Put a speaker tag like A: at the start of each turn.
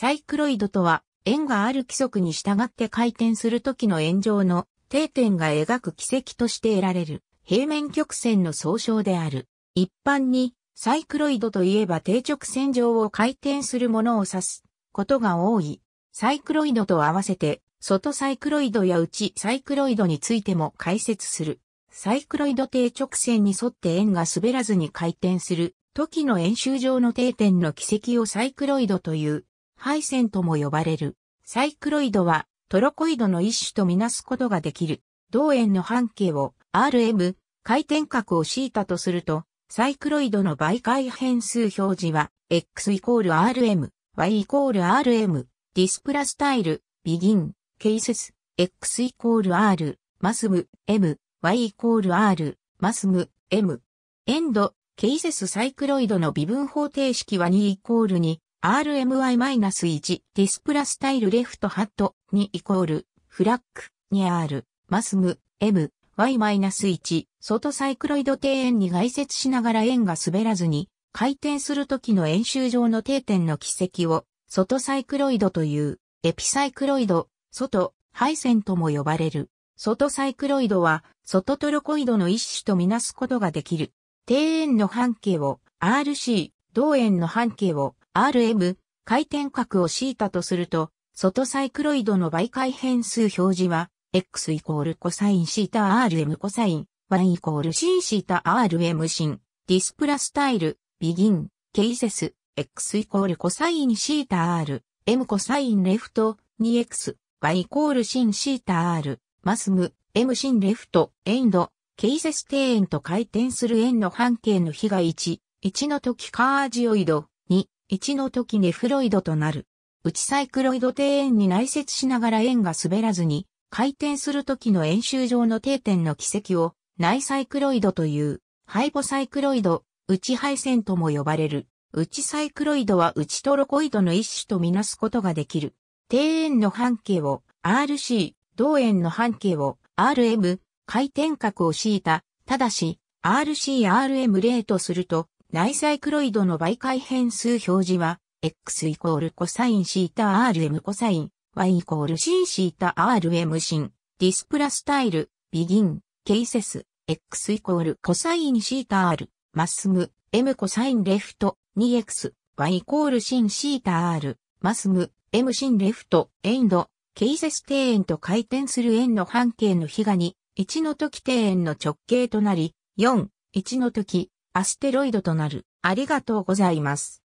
A: サイクロイドとは、円がある規則に従って回転する時の円上の定点が描く軌跡として得られる平面曲線の総称である。一般にサイクロイドといえば定直線上を回転するものを指すことが多い。サイクロイドと合わせて外サイクロイドや内サイクロイドについても解説する。サイクロイド定直線に沿って円が滑らずに回転する時の円周上の定点の軌跡をサイクロイドという。配線とも呼ばれる。サイクロイドはトロコイドの一種とみなすことができる。同円の半径を RM、回転角をシータとすると、サイクロイドの媒介変数表示は x イコール RM、y イコール RM、ディスプラスタイル、ビギン、ケイセス、x イコール R、マスム、m、y イコール R、マスム、m。エンド、ケイセスサイクロイドの微分方程式は2イコール2、RMI-1 ディスプラスタイルレフトハットにイコールフラックに R マスム M Y-1 外サイクロイド底円に外接しながら円が滑らずに回転する時の円周上の定点の軌跡を外サイクロイドというエピサイクロイド外配線とも呼ばれる外サイクロイドは外トロコイドの一種とみなすことができる底円の半径を RC 同円の半径を RM、回転角をシータとすると、外サイクロイドの媒介変数表示は、x イコールコサインシータ RM コサイン、y イコール c シータ RM シン、ディスプラスタイル、ビギン、ケイセス、x イコールコサインシータ R、m コサインレフト、2x、y イコールシンシータ R、マスム、m シンレフト、エンド、ケイセス底円と回転する円の半径の比が1、1の時カージオイド、2、1の時ネフロイドとなる。内サイクロイド底円に内接しながら円が滑らずに、回転する時の円周上の定点の軌跡を、内サイクロイドという、ハイポサイクロイド、内配線とも呼ばれる。内サイクロイドは内トロコイドの一種とみなすことができる。底円の半径を RC、同円の半径を RM、回転角を敷いた、ただし、RCRM0 とすると、内サイクロイドの媒介変数表示は、x イコールコサインシータ rm コサイン、y イコールシンシータ rm シン、ディスプラスタイル、ビギン、ケイセス、x イコールコサインシータ r、マスム、m コサインレフト、2x、y イコールシンシータ r、マスム、m シンレフト、エンド、ケイセス庭園と回転する円の半径の比がに、1の時庭園の直径となり、4、1の時、アステロイドとなる。ありがとうございます。